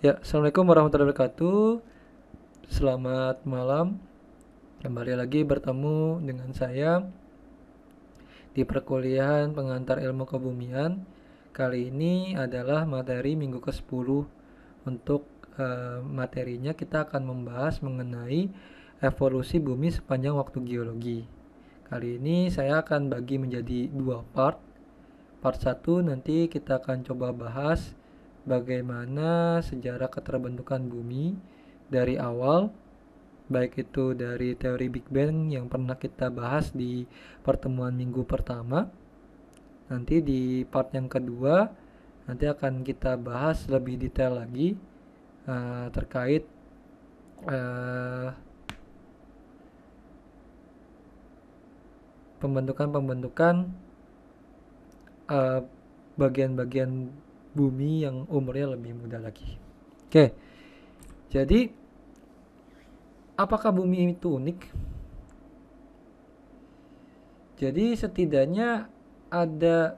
Ya, Assalamualaikum warahmatullahi wabarakatuh. Selamat malam. Kembali lagi bertemu dengan saya di perkuliahan pengantar ilmu kebumian. Kali ini adalah materi minggu ke-10. Untuk uh, materinya kita akan membahas mengenai evolusi bumi sepanjang waktu geologi. Kali ini saya akan bagi menjadi dua part. Part 1 nanti kita akan coba bahas bagaimana sejarah keterbentukan bumi dari awal baik itu dari teori Big Bang yang pernah kita bahas di pertemuan minggu pertama. Nanti di part yang kedua nanti akan kita bahas lebih detail lagi uh, terkait eh, pembentukan-pembentukan uh, bagian-bagian bumi yang umurnya lebih muda lagi. Oke, jadi apakah bumi itu unik? Jadi setidaknya ada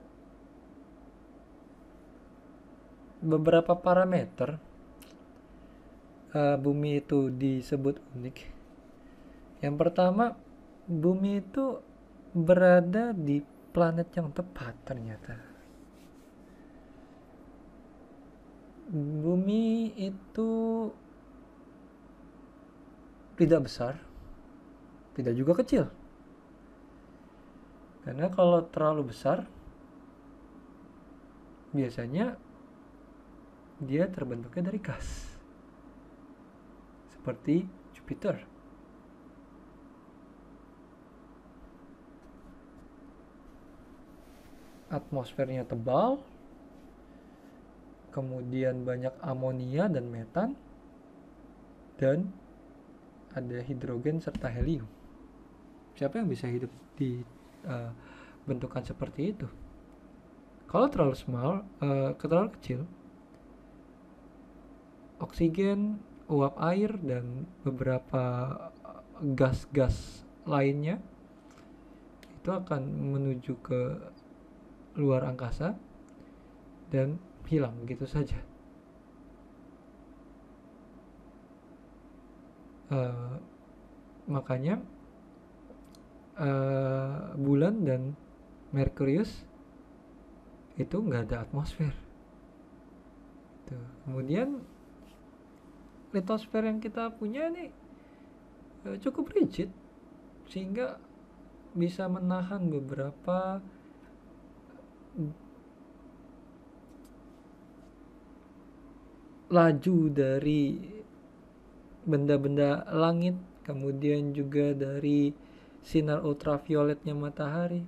beberapa parameter uh, bumi itu disebut unik. Yang pertama, bumi itu berada di planet yang tepat ternyata. bumi itu tidak besar, tidak juga kecil. Karena kalau terlalu besar, biasanya dia terbentuknya dari gas. Seperti Jupiter. Atmosfernya tebal, kemudian banyak amonia dan metan, dan ada hidrogen serta helium. Siapa yang bisa hidup di uh, bentukan seperti itu? Kalau terlalu small, uh, terlalu kecil, oksigen, uap air, dan beberapa gas-gas lainnya itu akan menuju ke luar angkasa dan hilang begitu saja. Uh, makanya uh, bulan dan Merkurius itu nggak ada atmosfer. Tuh. Kemudian litosfer yang kita punya ini uh, eh, cukup rigid sehingga bisa menahan beberapa laju dari benda-benda langit, kemudian juga dari sinar ultravioletnya matahari.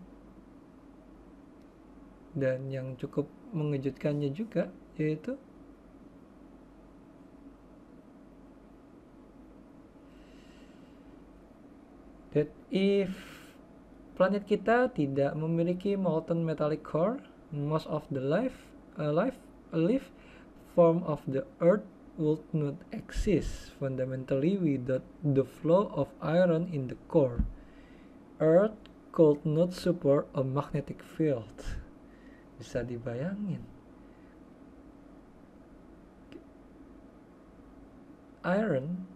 Dan yang cukup mengejutkannya juga yaitu that if planet kita tidak memiliki molten metallic core, most of the life, uh, life, life form of the earth would not exist fundamentally without the flow of iron in the core. Earth could not support a magnetic field. Bisa dibayangin. Iron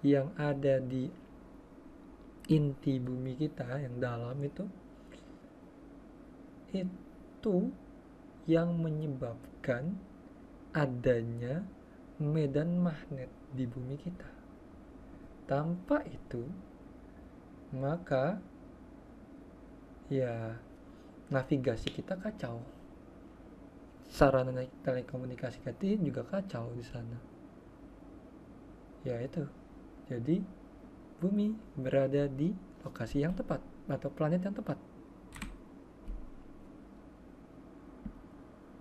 yang ada di inti bumi kita yang dalam itu itu yang menyebabkan adanya medan magnet di bumi kita. Tanpa itu, maka ya navigasi kita kacau. Sarana telekomunikasi kita juga kacau di sana. Ya itu. Jadi bumi berada di lokasi yang tepat atau planet yang tepat.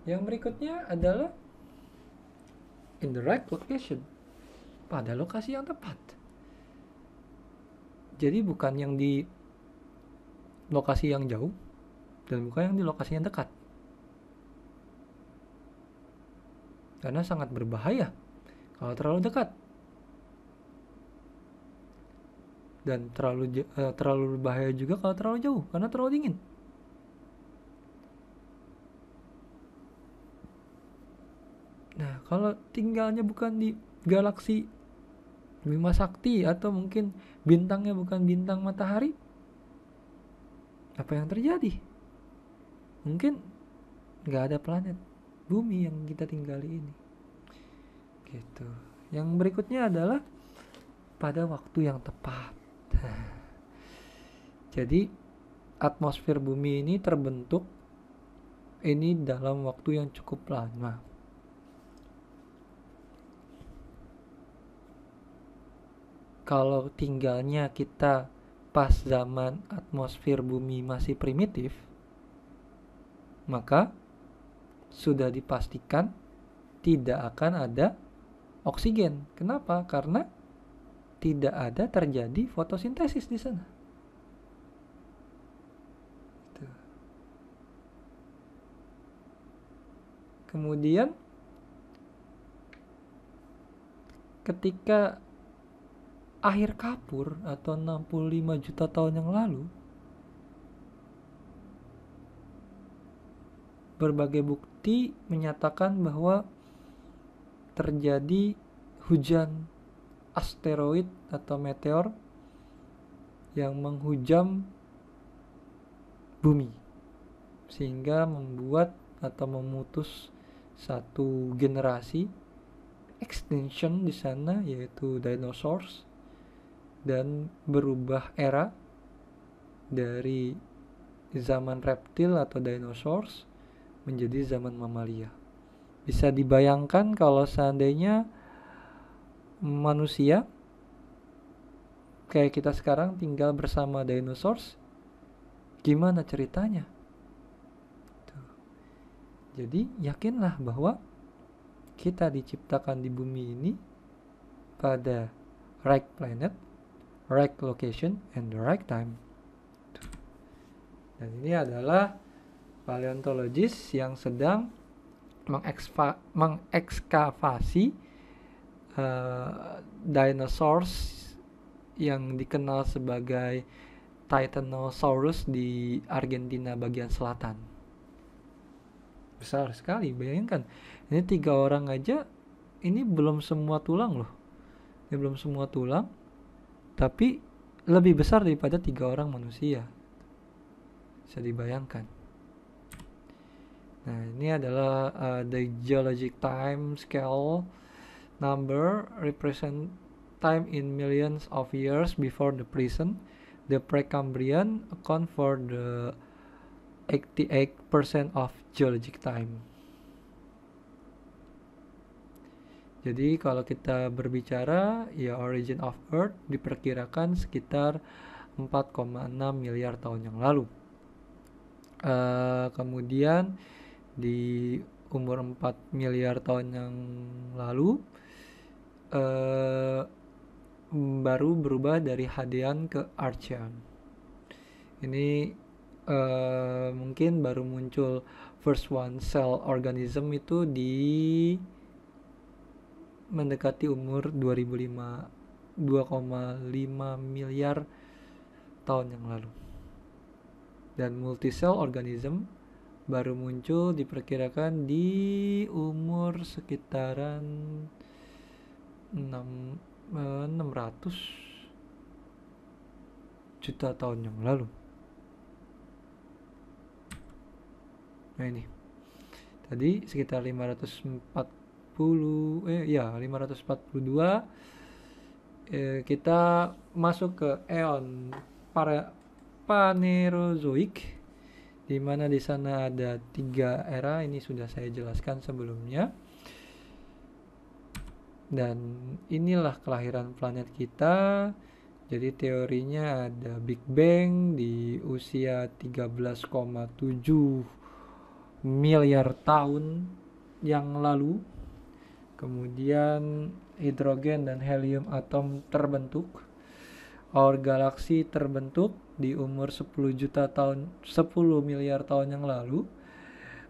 Yang berikutnya adalah in the right location pada lokasi yang tepat. Jadi bukan yang di lokasi yang jauh dan bukan yang di lokasi yang dekat. Karena sangat berbahaya kalau terlalu dekat. Dan terlalu uh, terlalu berbahaya juga kalau terlalu jauh karena terlalu dingin. kalau tinggalnya bukan di galaksi Bima Sakti atau mungkin bintangnya bukan bintang matahari apa yang terjadi mungkin nggak ada planet bumi yang kita tinggali ini gitu yang berikutnya adalah pada waktu yang tepat jadi atmosfer bumi ini terbentuk ini dalam waktu yang cukup lama kalau tinggalnya kita pas zaman atmosfer bumi masih primitif, maka sudah dipastikan tidak akan ada oksigen. Kenapa? Karena tidak ada terjadi fotosintesis di sana. Gitu. Kemudian ketika akhir kapur atau 65 juta tahun yang lalu berbagai bukti menyatakan bahwa terjadi hujan asteroid atau meteor yang menghujam bumi sehingga membuat atau memutus satu generasi extinction di sana yaitu dinosaurs dan berubah era dari zaman reptil atau dinosaurs menjadi zaman mamalia. Bisa dibayangkan kalau seandainya manusia kayak kita sekarang tinggal bersama dinosaurs, gimana ceritanya? Jadi yakinlah bahwa kita diciptakan di bumi ini pada right planet right location and the right time. Dan ini adalah paleontologis yang sedang mengekskavasi uh, eh, dinosaurus yang dikenal sebagai Titanosaurus di Argentina bagian selatan. Besar sekali, bayangkan. Ini tiga orang aja, ini belum semua tulang loh. Ini belum semua tulang tapi lebih besar daripada tiga orang manusia bisa dibayangkan nah ini adalah uh, the geologic time scale number represent time in millions of years before the present the Precambrian account for the 88% of geologic time Jadi kalau kita berbicara ya origin of Earth diperkirakan sekitar 4,6 miliar tahun yang lalu. Uh, kemudian di umur 4 miliar tahun yang lalu uh, baru berubah dari Hadean ke Archean. Ini uh, mungkin baru muncul first one cell organism itu di mendekati umur 2005 2,5 miliar tahun yang lalu. Dan multisel organism baru muncul diperkirakan di umur sekitaran 6, 600 eh, juta tahun yang lalu. Nah ini. Tadi sekitar 540 eh ya 542 eh, kita masuk ke eon para Panerozoik di mana di sana ada tiga era ini sudah saya jelaskan sebelumnya dan inilah kelahiran planet kita jadi teorinya ada Big Bang di usia 13,7 miliar tahun yang lalu kemudian hidrogen dan helium atom terbentuk our galaksi terbentuk di umur 10 juta tahun 10 miliar tahun yang lalu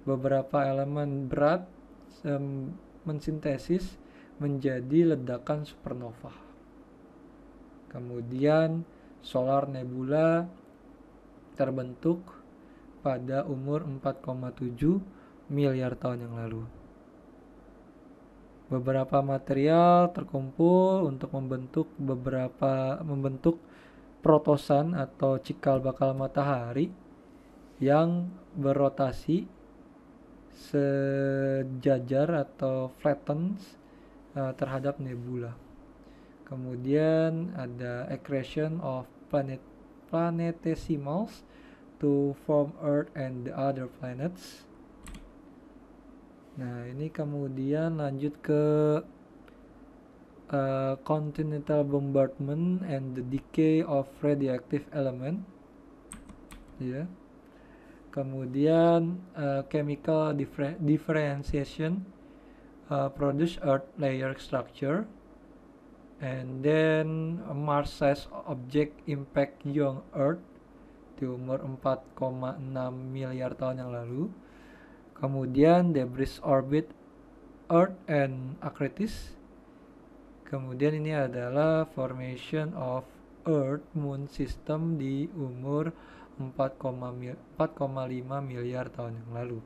beberapa elemen berat um, mensintesis menjadi ledakan supernova kemudian solar nebula terbentuk pada umur 4,7 miliar tahun yang lalu Beberapa material terkumpul untuk membentuk beberapa membentuk protosan atau cikal bakal matahari yang berotasi sejajar atau flattens uh, terhadap nebula. Kemudian ada accretion of planet planetesimals to form Earth and the other planets Nah, ini kemudian lanjut ke uh, continental bombardment and the decay of radioactive element. Ya. Yeah. Kemudian uh, chemical differ differentiation uh, produce earth layer structure and then Mars size object impact young Earth di umur 4,6 miliar tahun yang lalu kemudian debris orbit Earth and Acritis kemudian ini adalah formation of Earth Moon System di umur 4,5 miliar tahun yang lalu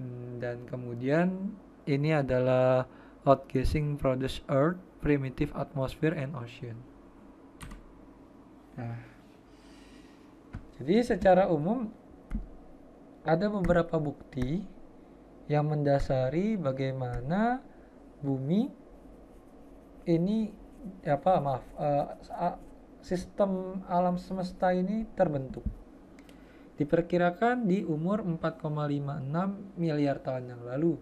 hmm, dan kemudian ini adalah outgassing produce Earth primitive atmosphere and ocean nah jadi secara umum ada beberapa bukti yang mendasari bagaimana bumi ini apa maaf uh, sistem alam semesta ini terbentuk. Diperkirakan di umur 4,56 miliar tahun yang lalu.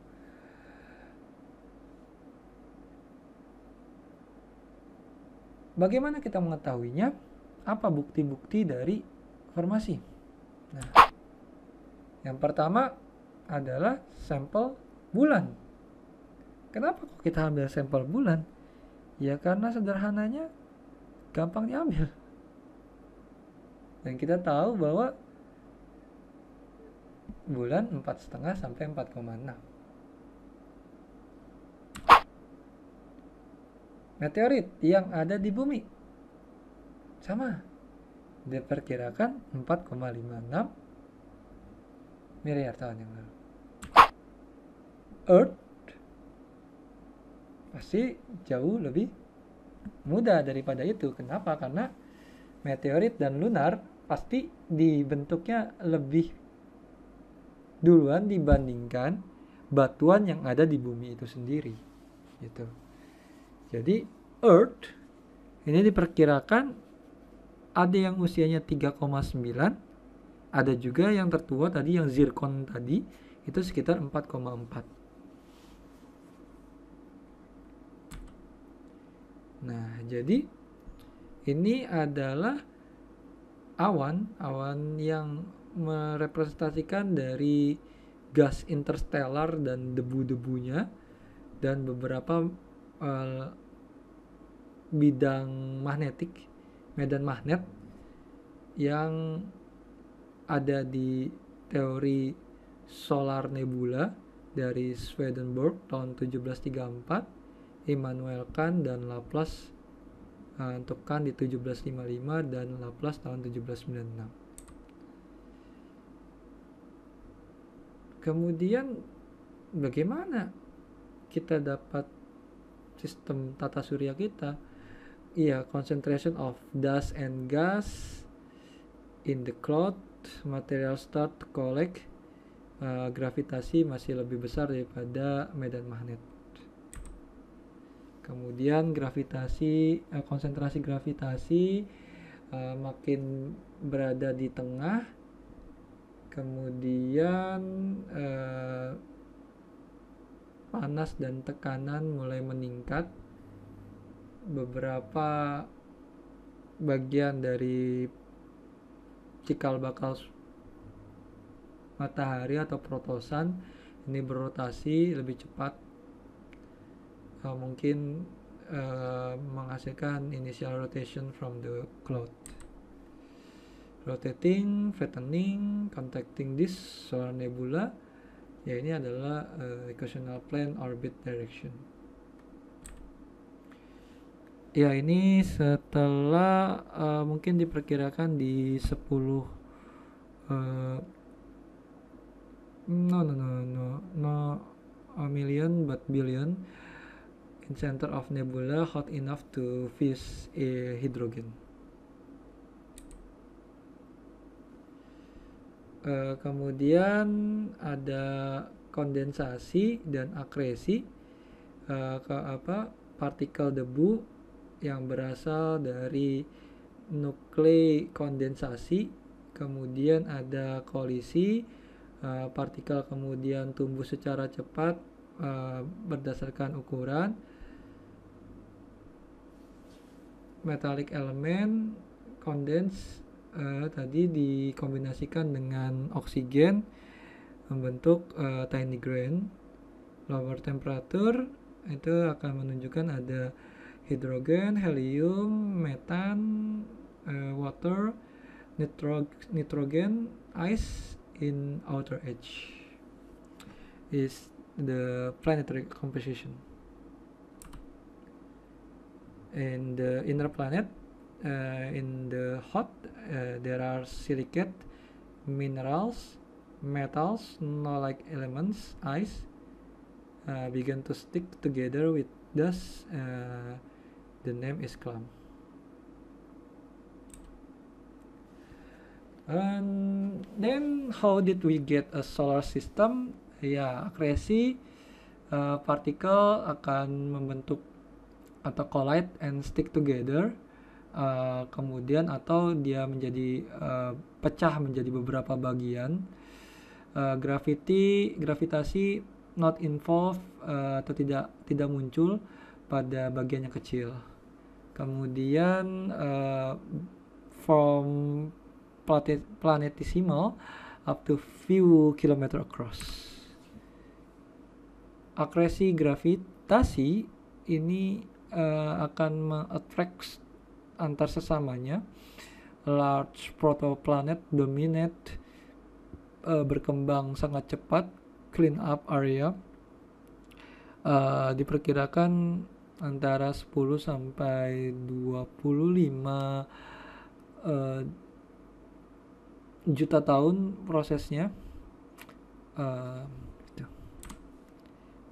Bagaimana kita mengetahuinya? Apa bukti-bukti dari formasi? Nah, yang pertama adalah sampel bulan. Kenapa kok kita ambil sampel bulan? Ya karena sederhananya gampang diambil. Dan kita tahu bahwa bulan 4,5 sampai 4,6. Meteorit yang ada di bumi sama diperkirakan 4,56 Miliar tahun yang lalu. Earth pasti jauh lebih mudah daripada itu. Kenapa? Karena meteorit dan lunar pasti dibentuknya lebih duluan dibandingkan batuan yang ada di bumi itu sendiri. Gitu. Jadi Earth ini diperkirakan ada yang usianya ada juga yang tertua tadi yang zirkon tadi itu sekitar 4,4 Nah, jadi ini adalah awan, awan yang merepresentasikan dari gas interstellar dan debu-debunya dan beberapa uh, bidang magnetik, medan magnet yang ada di teori solar nebula dari Swedenborg tahun 1734, Immanuel Kant dan Laplace uh, untuk Kant di 1755 dan Laplace tahun 1796. Kemudian bagaimana kita dapat sistem tata surya kita? Iya, concentration of dust and gas in the cloud material start to collect uh, gravitasi masih lebih besar daripada medan magnet kemudian gravitasi uh, konsentrasi gravitasi uh, makin berada di tengah kemudian uh, panas dan tekanan mulai meningkat beberapa bagian dari cikal bakal matahari atau protosan ini berotasi lebih cepat uh, mungkin uh, menghasilkan initial rotation from the cloud rotating, fattening, contacting disk, solar nebula ya ini adalah uh, equational plane orbit direction Ya, ini setelah uh, mungkin diperkirakan di 10 uh, eh, no no no no no a million but billion in center of nebula hot enough to fuse a eh, hydrogen. Uh, kemudian ada kondensasi dan akresi uh, ke apa partikel debu yang berasal dari nuklei kondensasi, kemudian ada kolisi, uh, partikel kemudian tumbuh secara cepat uh, berdasarkan ukuran, metallic element, kondens uh, tadi dikombinasikan dengan oksigen membentuk uh, tiny grain, lower temperature itu akan menunjukkan ada hidrogen, helium, metan, uh, water, nitro nitrogen, ice in outer edge is the planetary composition. In the inner planet, uh, in the hot, uh, there are silicate, minerals, metals, no-like elements, ice, uh, begin to stick together with dust uh, The name is Clam. And then how did we get a solar system? Ya, akresi uh, partikel akan membentuk atau collide and stick together. Uh, kemudian atau dia menjadi uh, pecah menjadi beberapa bagian. Uh, gravity, gravitasi not involved uh, atau tidak tidak muncul pada bagian yang kecil kemudian uh, from planet planetesimal up to few kilometer across. Akresi gravitasi ini uh, akan mengattract antar sesamanya. Large protoplanet dominate uh, berkembang sangat cepat, clean up area. Uh, diperkirakan antara 10 sampai 25 uh, eh, juta tahun prosesnya uh, gitu.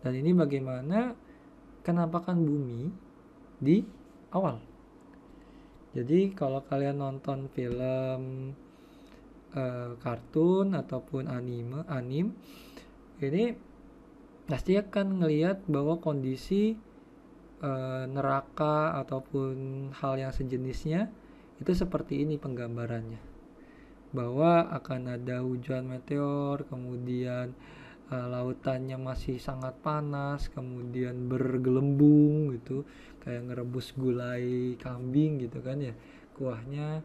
dan ini bagaimana kenampakan bumi di awal jadi kalau kalian nonton film uh, kartun ataupun anime anim ini pasti akan melihat bahwa kondisi e, neraka ataupun hal yang sejenisnya itu seperti ini penggambarannya bahwa akan ada hujan meteor kemudian e, lautannya masih sangat panas kemudian bergelembung gitu kayak ngerebus gulai kambing gitu kan ya kuahnya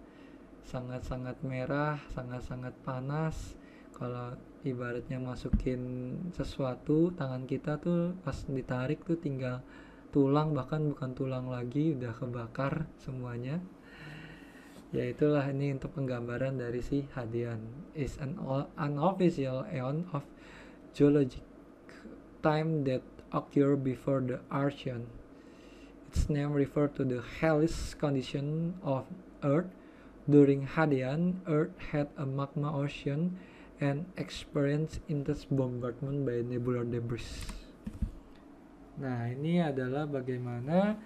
sangat-sangat merah sangat-sangat panas kalau ibaratnya masukin sesuatu tangan kita tuh pas ditarik tuh tinggal tulang bahkan bukan tulang lagi udah kebakar semuanya ya itulah ini untuk penggambaran dari si Hadian is an unofficial eon of geologic time that occur before the Archean its name refers to the hellish condition of Earth during Hadian Earth had a magma ocean and experienced intense bombardment by nebular debris Nah, ini adalah bagaimana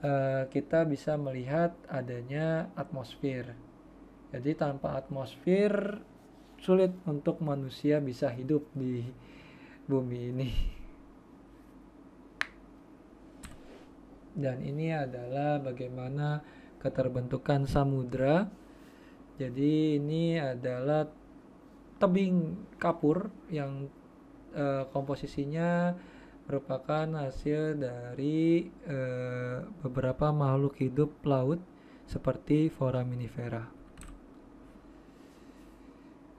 uh, kita bisa melihat adanya atmosfer. Jadi tanpa atmosfer sulit untuk manusia bisa hidup di bumi ini. Dan ini adalah bagaimana keterbentukan samudra. Jadi ini adalah tebing kapur yang uh, komposisinya merupakan hasil dari e, beberapa makhluk hidup laut seperti foraminifera.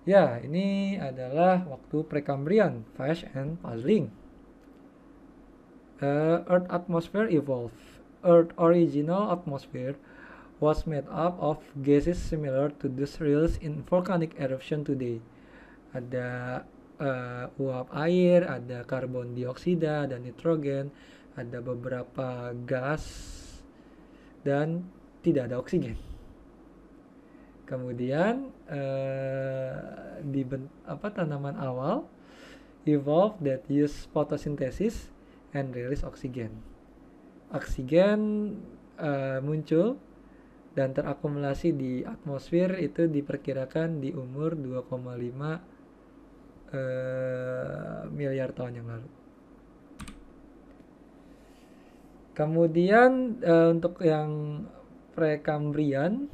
Ya, ini adalah waktu Precambrian, Flash and Puzzling. Uh, Earth atmosphere evolved. Earth original atmosphere was made up of gases similar to these in volcanic eruption today. Ada uh, uap air, ada karbon dioksida, dan nitrogen, ada beberapa gas dan tidak ada oksigen. Kemudian uh, di apa tanaman awal evolve that use photosynthesis and release oksigen. Oksigen uh, muncul dan terakumulasi di atmosfer itu diperkirakan di umur 2,5 Eh, miliar tahun yang lalu. Kemudian uh, untuk yang prekambrian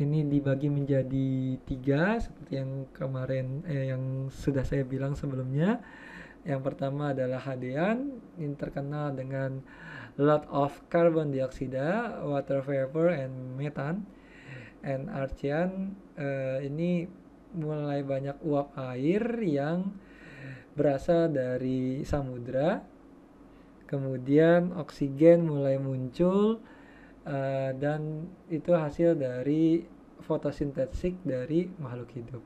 ini dibagi menjadi tiga seperti yang kemarin eh, yang sudah saya bilang sebelumnya. Yang pertama adalah Hadean yang terkenal dengan lot of carbon dioxide, water vapor, and methane. And Archean uh, ini mulai banyak uap air yang berasal dari samudra. Kemudian oksigen mulai muncul uh, dan itu hasil dari fotosintetik dari makhluk hidup.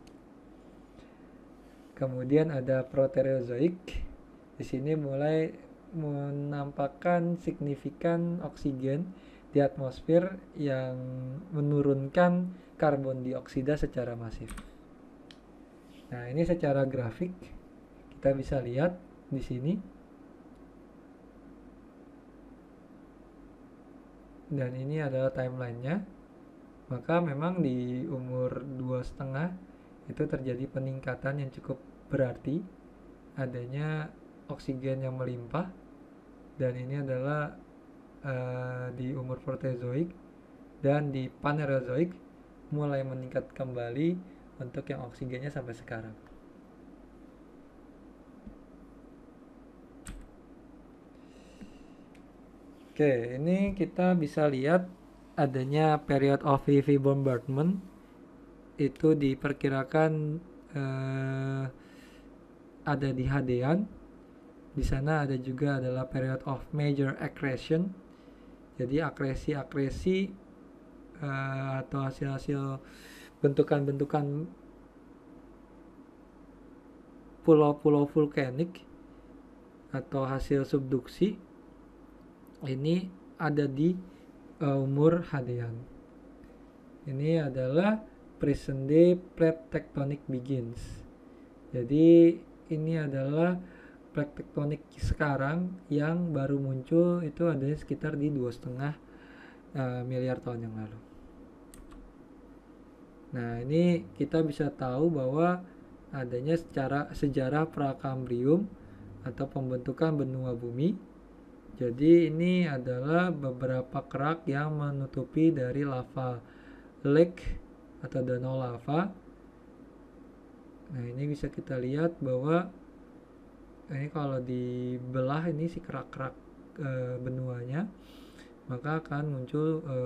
Kemudian ada proterozoik. Di sini mulai menampakkan signifikan oksigen di atmosfer yang menurunkan karbon dioksida secara masif. Nah, ini secara grafik kita bisa lihat di sini. Dan ini adalah timelinenya. Maka memang di umur dua setengah itu terjadi peningkatan yang cukup berarti adanya oksigen yang melimpah dan ini adalah uh, di umur protozoik dan di panerozoik mulai meningkat kembali untuk yang oksigennya sampai sekarang. Oke, ini kita bisa lihat adanya period of heavy bombardment itu diperkirakan eh, ada di Hadean. Di sana ada juga adalah period of major accretion. Jadi akresi-akresi eh, atau hasil-hasil bentukan-bentukan pulau-pulau vulkanik atau hasil subduksi ini ada di uh, umur hadian. Ini adalah present day plate tectonic begins. Jadi ini adalah plate tectonic sekarang yang baru muncul itu adanya sekitar di dua setengah e, miliar tahun yang lalu. Nah, ini kita bisa tahu bahwa adanya secara sejarah Prakambrium atau pembentukan benua bumi. Jadi ini adalah beberapa kerak yang menutupi dari lava lake atau danau lava. Nah, ini bisa kita lihat bahwa ini kalau dibelah ini si kerak-kerak e, benuanya maka akan muncul e,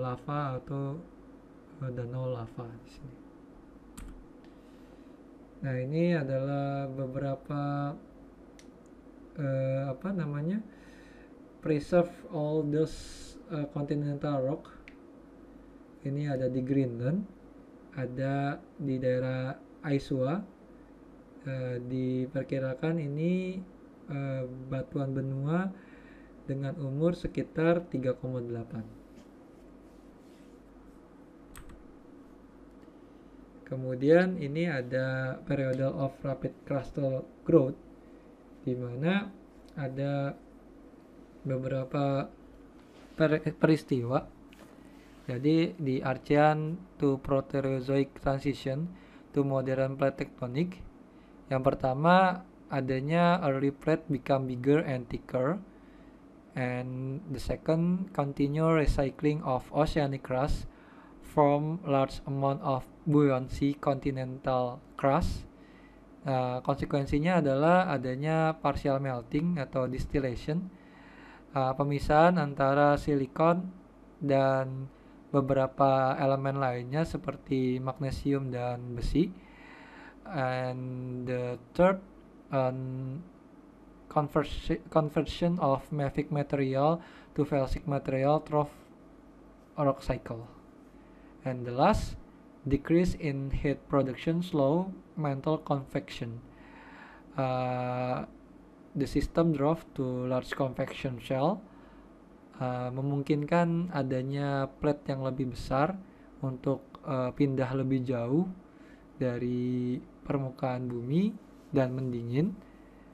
lava atau danau lava di sini. Nah ini adalah beberapa uh, apa namanya preserve all those uh, continental rock. Ini ada di Greenland, ada di daerah Aisua. Uh, eh, diperkirakan ini uh, batuan benua dengan umur sekitar 3,8 Kemudian ini ada periode of rapid crustal growth di mana ada beberapa peristiwa. Jadi di Archean to Proterozoic transition to modern plate tectonic. Yang pertama adanya early plate become bigger and thicker and the second continue recycling of oceanic crust From large amount of buoyancy continental crust. Uh, nah, konsekuensinya adalah adanya partial melting atau distillation, uh, pemisahan antara silikon dan beberapa elemen lainnya seperti magnesium dan besi. And the third um, conversion of mafic material to felsic material through rock cycle and the last decrease in heat production slow mental convection uh, the system drove to large convection shell uh, memungkinkan adanya plate yang lebih besar untuk uh, pindah lebih jauh dari permukaan bumi dan mendingin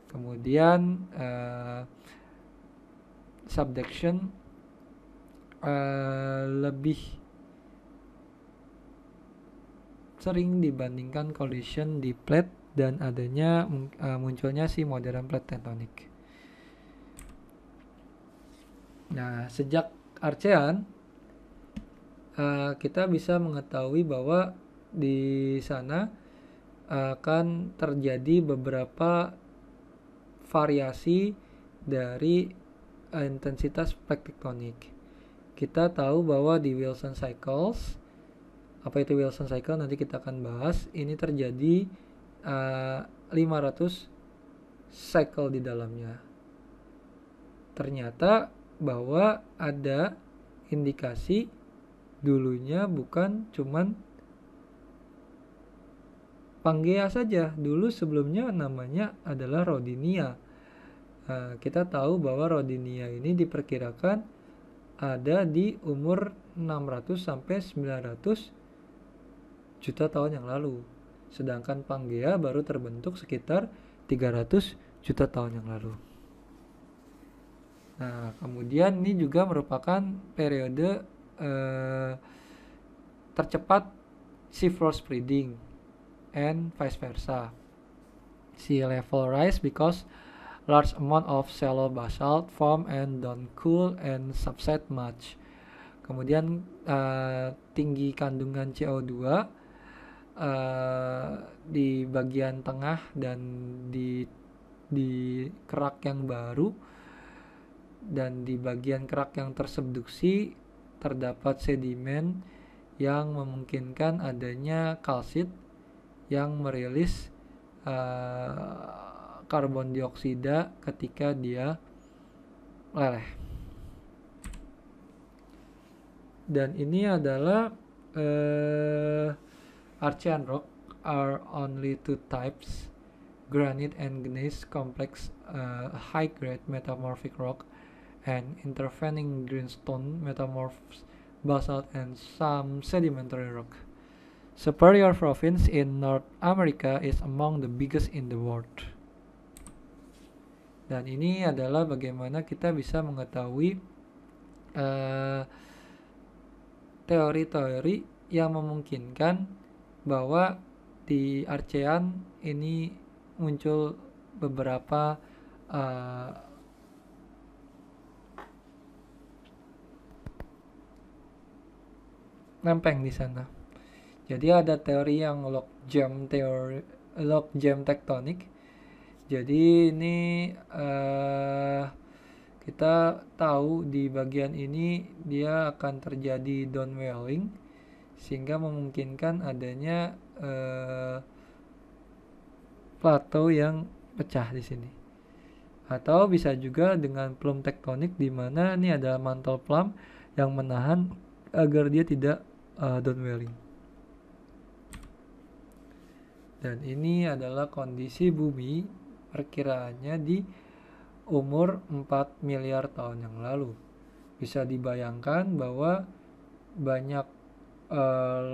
kemudian uh, subduction uh, lebih sering dibandingkan collision di plate dan adanya uh, munculnya si modern plate tektonik. Nah, sejak Archean uh, kita bisa mengetahui bahwa di sana akan terjadi beberapa variasi dari intensitas plate tektonik. Kita tahu bahwa di Wilson cycles apa itu Wilson cycle nanti kita akan bahas ini terjadi uh, eh, 500 cycle di dalamnya ternyata bahwa ada indikasi dulunya bukan cuman Pangea saja dulu sebelumnya namanya adalah Rodinia Nah, kita tahu bahwa Rodinia ini diperkirakan ada di umur 600 sampai 900 juta tahun yang lalu. Sedangkan Pangea baru terbentuk sekitar 300 juta tahun yang lalu. Nah, kemudian ini juga merupakan periode eh, tercepat sea floor spreading and vice versa. Sea level rise because large amount of shallow basalt form and don't cool and subside much. Kemudian eh, tinggi kandungan CO2 uh, di bagian tengah dan di di kerak yang baru dan di bagian kerak yang tersubduksi terdapat sedimen yang memungkinkan adanya kalsit yang merilis uh, karbon dioksida ketika dia leleh. Dan ini adalah uh, Archean rock are only two types, granite and gneiss complex uh, high-grade metamorphic rock and intervening greenstone metamorphs, basalt and some sedimentary rock. Superior province in North America is among the biggest in the world. Dan ini adalah bagaimana kita bisa mengetahui uh, teori-teori uh, teori -teori yang memungkinkan bahwa di Arcean ini muncul beberapa uh, eh, nempeng di sana. Jadi ada teori yang lock jam teori lock jam tektonik. Jadi ini uh, kita tahu di bagian ini dia akan terjadi downwelling sehingga memungkinkan adanya eh, plato yang pecah di sini. Atau bisa juga dengan plum tektonik di mana ini ada mantel plum yang menahan agar dia tidak uh, eh, downwelling. Dan ini adalah kondisi bumi perkiraannya di umur 4 miliar tahun yang lalu. Bisa dibayangkan bahwa banyak e,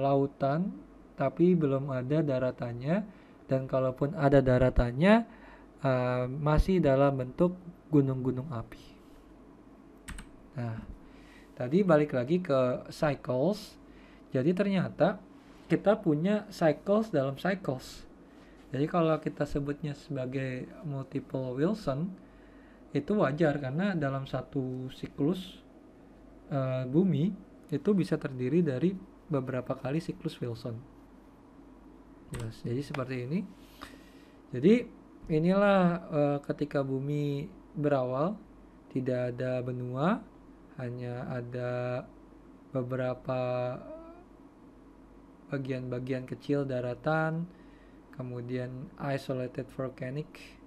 lautan tapi belum ada daratannya dan kalaupun ada daratannya e, masih dalam bentuk gunung-gunung api. Nah, tadi balik lagi ke cycles. Jadi ternyata kita punya cycles dalam cycles. Jadi kalau kita sebutnya sebagai multiple Wilson itu wajar karena dalam satu siklus uh, bumi itu bisa terdiri dari beberapa kali siklus Wilson. Jelas. Ya, jadi seperti ini. Jadi inilah uh, ketika bumi berawal tidak ada benua, hanya ada beberapa bagian-bagian kecil daratan, kemudian isolated volcanic.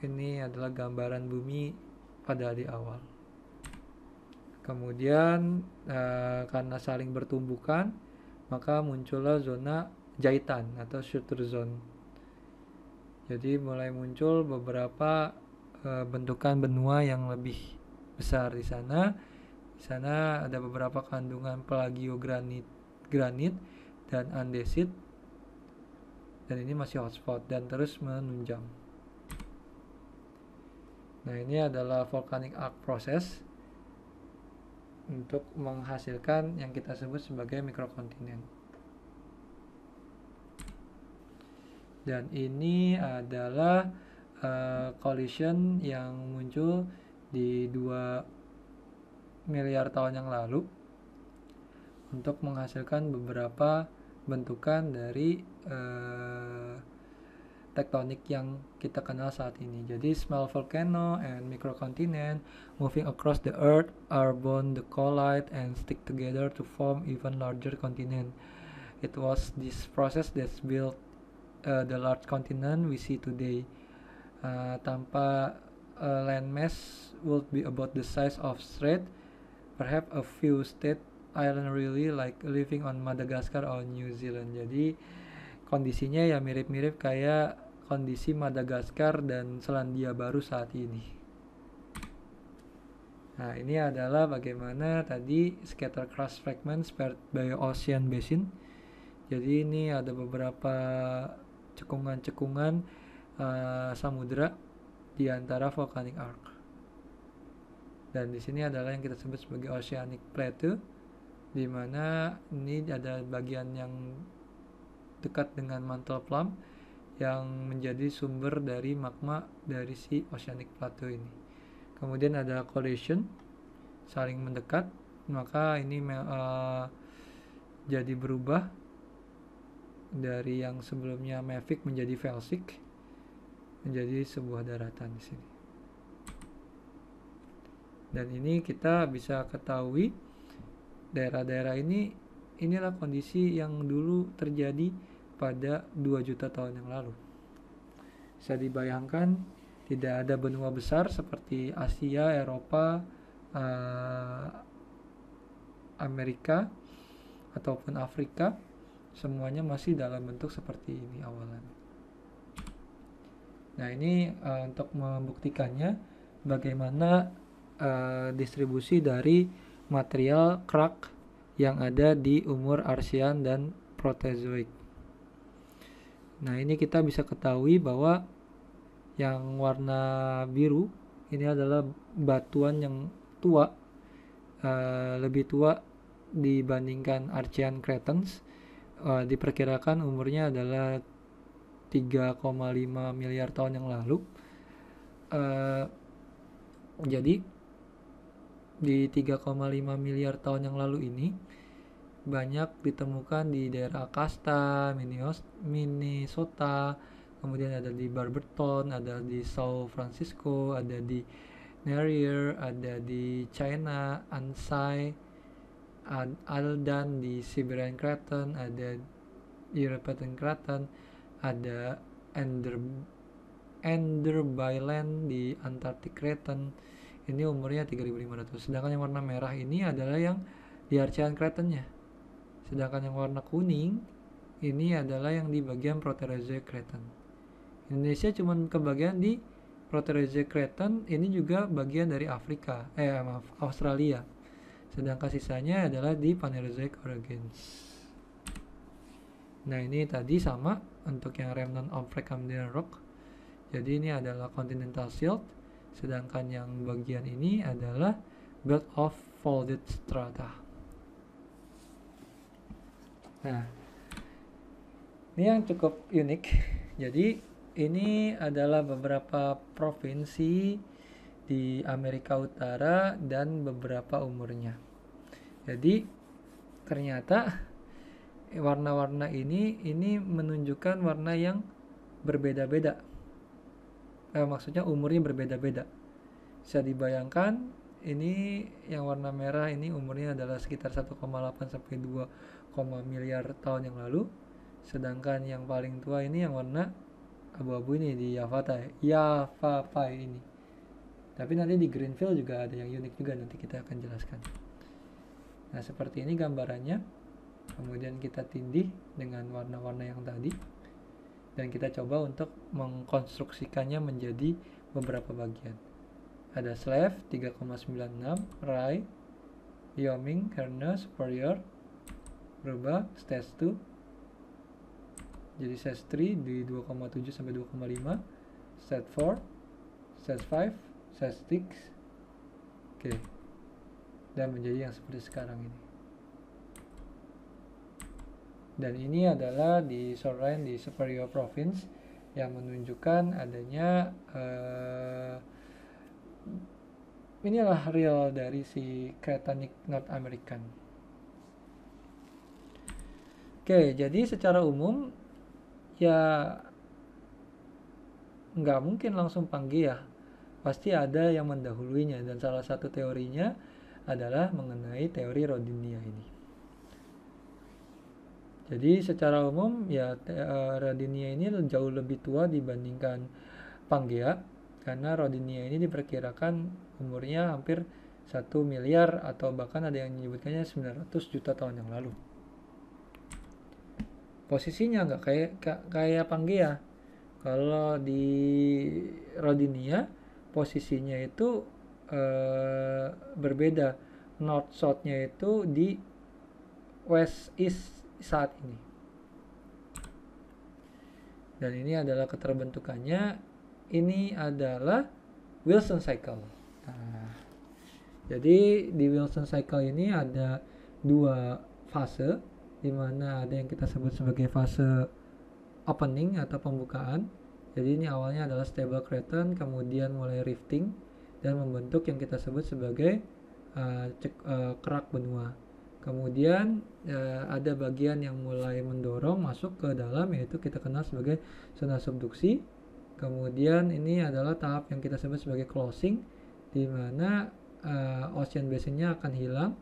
Ini adalah gambaran bumi pada di awal. Kemudian e, karena saling bertumbukan, maka muncullah zona jahitan atau shooter zone. Jadi mulai muncul beberapa e, bentukan benua yang lebih besar di sana. Di sana ada beberapa kandungan pelagiogranit granit dan andesit dan ini masih hotspot dan terus menunjang. Nah, ini adalah volcanic arc process untuk menghasilkan yang kita sebut sebagai mikrokontinen. Dan ini adalah uh, collision yang muncul di 2 miliar tahun yang lalu untuk menghasilkan beberapa bentukan dari uh, tektonik yang kita kenal saat ini. Jadi small volcano and microcontinent moving across the earth are bound to collide and stick together to form even larger continent. It was this process that built uh, the large continent we see today. Uh, tanpa uh, landmass would be about the size of Strait, perhaps a few state island really like living on Madagascar or New Zealand. Jadi kondisinya ya mirip-mirip kayak kondisi Madagaskar dan Selandia Baru saat ini. Nah, ini adalah bagaimana tadi scatter crust fragment spread by ocean basin. Jadi ini ada beberapa cekungan-cekungan uh, samudra di antara volcanic arc. Dan di sini adalah yang kita sebut sebagai oceanic plateau di mana ini ada bagian yang dekat dengan mantel plum yang menjadi sumber dari magma dari si oceanic plateau ini. Kemudian ada collision, saling mendekat, maka ini uh, jadi berubah dari yang sebelumnya mavic menjadi felsic menjadi sebuah daratan di sini. Dan ini kita bisa ketahui daerah-daerah ini inilah kondisi yang dulu terjadi pada 2 juta tahun yang lalu. Bisa dibayangkan tidak ada benua besar seperti Asia, Eropa, uh, Amerika ataupun Afrika semuanya masih dalam bentuk seperti ini awalan. Nah ini uh, untuk membuktikannya bagaimana uh, distribusi dari material krak yang ada di umur Arsian dan Protezoik. Nah, ini kita bisa ketahui bahwa yang warna biru ini adalah batuan yang tua, uh, lebih tua dibandingkan Archean Cretans. Uh, diperkirakan umurnya adalah 3,5 miliar tahun yang lalu. Uh, jadi di 3,5 miliar tahun yang lalu ini banyak ditemukan di daerah Kasta, Minnesota, kemudian ada di Barberton, ada di san Francisco, ada di Nerrier, ada di China, Ansai, Aldan di Siberian Craton, ada European Craton, ada Ender Enderbyland di Antarctic Craton ini umurnya 3500 sedangkan yang warna merah ini adalah yang di archean Kratonnya. Sedangkan yang warna kuning ini adalah yang di bagian Proterozoic Cretan. Indonesia cuma kebagian di Proterozoic Cretan ini juga bagian dari Afrika, eh maaf, Australia. Sedangkan sisanya adalah di Phanerozoic Origins. Nah ini tadi sama untuk yang remnant of Precambrian Rock. Jadi ini adalah Continental Shield, sedangkan yang bagian ini adalah Belt of Folded Strata. Nah, ini yang cukup unik. Jadi ini adalah beberapa provinsi di Amerika Utara dan beberapa umurnya. Jadi ternyata warna-warna ini ini menunjukkan warna yang berbeda-beda. Eh, maksudnya umurnya berbeda-beda. Bisa dibayangkan ini yang warna merah ini umurnya adalah sekitar 1,8 sampai miliar tahun yang lalu sedangkan yang paling tua ini yang warna abu-abu ini di Yavata. Yavapai ini tapi nanti di Greenfield juga ada yang unik juga nanti kita akan jelaskan nah seperti ini gambarannya kemudian kita tindih dengan warna-warna yang tadi dan kita coba untuk mengkonstruksikannya menjadi beberapa bagian ada slave 3,96 rai Yoming, Herner, Superior, berubah stage 2 jadi stage 3 di 2,7 sampai 2,5 stage 4 stage 5 stage 6 oke okay. dan menjadi yang seperti sekarang ini dan ini adalah di shoreline di Superior Province yang menunjukkan adanya uh, inilah real dari si kereta North American Oke, jadi secara umum ya nggak mungkin langsung panggil ya. Pasti ada yang mendahuluinya dan salah satu teorinya adalah mengenai teori Rodinia ini. Jadi secara umum ya eh, Rodinia ini jauh lebih tua dibandingkan Pangea karena Rodinia ini diperkirakan umurnya hampir 1 miliar atau bahkan ada yang menyebutkannya 900 juta tahun yang lalu posisinya nggak kayak kayak ya. kalau di Rodinia posisinya itu eh, berbeda north southnya itu di west east saat ini dan ini adalah keterbentukannya ini adalah Wilson cycle nah, jadi di Wilson cycle ini ada dua fase di mana ada yang kita sebut sebagai fase opening atau pembukaan. Jadi ini awalnya adalah stable craton, kemudian mulai rifting dan membentuk yang kita sebut sebagai uh, cek, uh, kerak benua. Kemudian uh, ada bagian yang mulai mendorong masuk ke dalam yaitu kita kenal sebagai zona subduksi. Kemudian ini adalah tahap yang kita sebut sebagai closing di mana uh, ocean basinnya akan hilang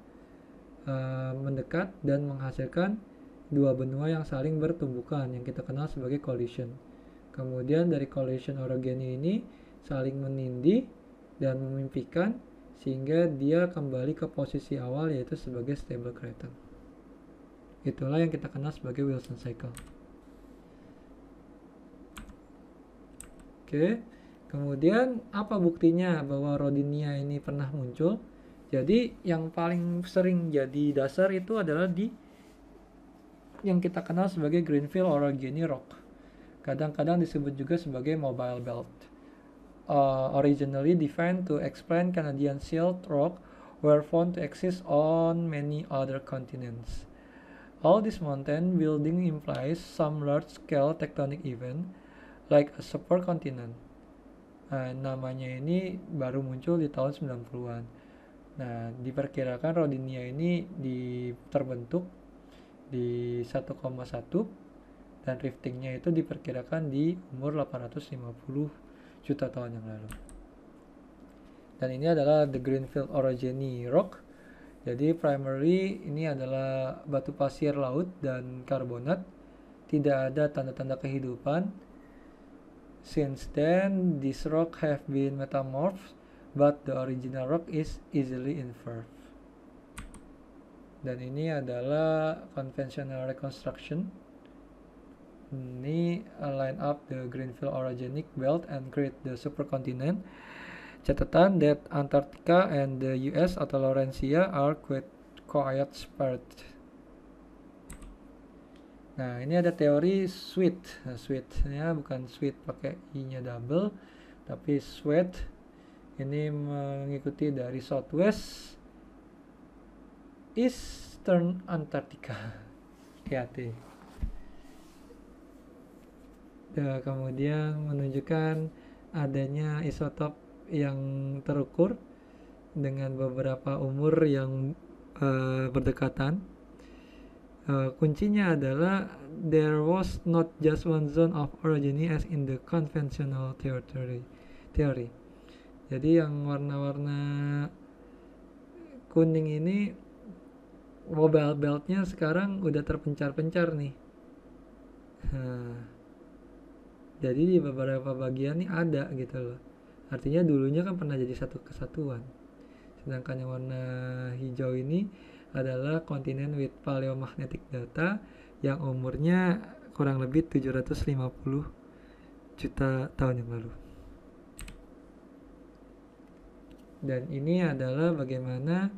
uh, mendekat dan menghasilkan dua benua yang saling bertumbukan yang kita kenal sebagai collision. Kemudian dari collision orogeni ini saling menindih dan memimpikan sehingga dia kembali ke posisi awal yaitu sebagai stable crater. Itulah yang kita kenal sebagai Wilson cycle. Oke, kemudian apa buktinya bahwa Rodinia ini pernah muncul? Jadi yang paling sering jadi dasar itu adalah di yang kita kenal sebagai Greenfield Orogeny Rock. Kadang-kadang disebut juga sebagai Mobile Belt. Uh, originally defined to explain Canadian Shield Rock were found to exist on many other continents. All this mountain building implies some large-scale tectonic event, like a supercontinent. Nah, namanya ini baru muncul di tahun 90-an. Nah, diperkirakan Rodinia ini di, terbentuk di 1,1 dan riftingnya itu diperkirakan di umur 850 juta tahun yang lalu. Dan ini adalah the Greenfield Orogeny Rock. Jadi primary ini adalah batu pasir laut dan karbonat. Tidak ada tanda-tanda kehidupan. Since then, this rock have been metamorphed but the original rock is easily inferred. Dan ini adalah conventional reconstruction. Ini align up the Greenfield orogenic belt and create the supercontinent. Catatan that Antarctica and the US atau Laurentia are quite quiet spared. Nah, ini ada teori sweet. Nah, sweet-nya bukan sweet pakai i-nya double, tapi sweet ini mengikuti dari Southwest Eastern Antarctica KAT ya, eh, kemudian menunjukkan adanya isotop yang terukur dengan beberapa umur yang uh, berdekatan uh, kuncinya adalah there was not just one zone of origin as in the conventional theory jadi yang warna-warna kuning ini mobile beltnya sekarang udah terpencar-pencar nih nah, jadi di beberapa bagian nih ada gitu loh artinya dulunya kan pernah jadi satu kesatuan sedangkan yang warna hijau ini adalah kontinen with paleomagnetic data yang umurnya kurang lebih 750 juta tahun yang lalu dan ini adalah bagaimana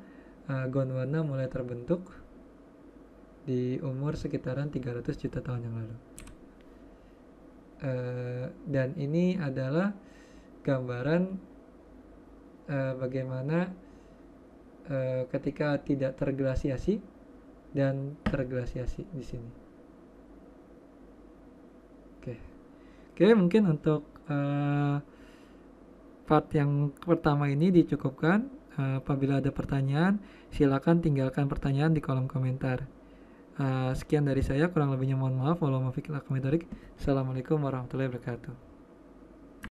uh, Gondwana mulai terbentuk di umur sekitaran 300 juta tahun yang lalu. Uh, dan ini adalah gambaran uh, bagaimana uh, ketika tidak terglasiasi dan terglasiasi di sini. Oke, okay. oke okay, mungkin untuk uh, part yang pertama ini dicukupkan. Uh, apabila ada pertanyaan, silakan tinggalkan pertanyaan di kolom komentar. Uh, sekian dari saya, kurang lebihnya mohon maaf. Walau Assalamualaikum warahmatullahi wabarakatuh.